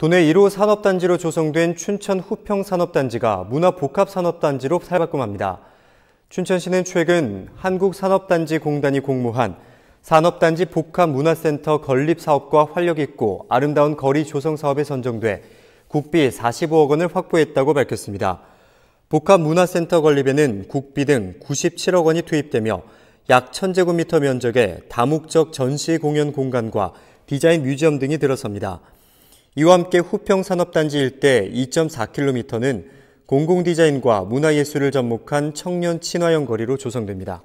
도내 1호 산업단지로 조성된 춘천 후평 산업단지가 문화복합산업단지로 살바꿈합니다 춘천시는 최근 한국산업단지공단이 공모한 산업단지 복합문화센터 건립 사업과 활력 있고 아름다운 거리 조성 사업에 선정돼 국비 45억 원을 확보했다고 밝혔습니다. 복합문화센터 건립에는 국비 등 97억 원이 투입되며 약 1000제곱미터 면적의 다목적 전시 공연 공간과 디자인 뮤지엄 등이 들어섭니다. 이와 함께 후평산업단지 일대 2.4km는 공공디자인과 문화예술을 접목한 청년 친화형 거리로 조성됩니다.